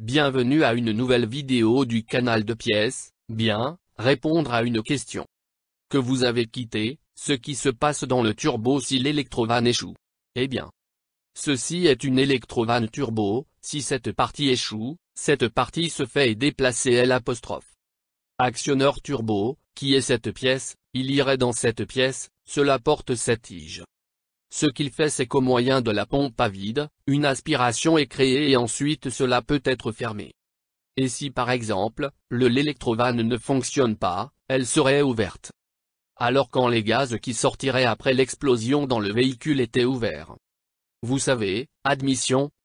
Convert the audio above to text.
Bienvenue à une nouvelle vidéo du canal de pièces, bien, répondre à une question que vous avez quitté, ce qui se passe dans le turbo si l'électrovanne échoue. Eh bien, ceci est une électrovanne turbo, si cette partie échoue, cette partie se fait déplacer L'. Actionneur turbo, qui est cette pièce, il irait dans cette pièce, cela porte cette tige. Ce qu'il fait c'est qu'au moyen de la pompe à vide, une aspiration est créée et ensuite cela peut être fermé. Et si par exemple, le l'électrovanne ne fonctionne pas, elle serait ouverte. Alors quand les gaz qui sortiraient après l'explosion dans le véhicule étaient ouverts. Vous savez, admission,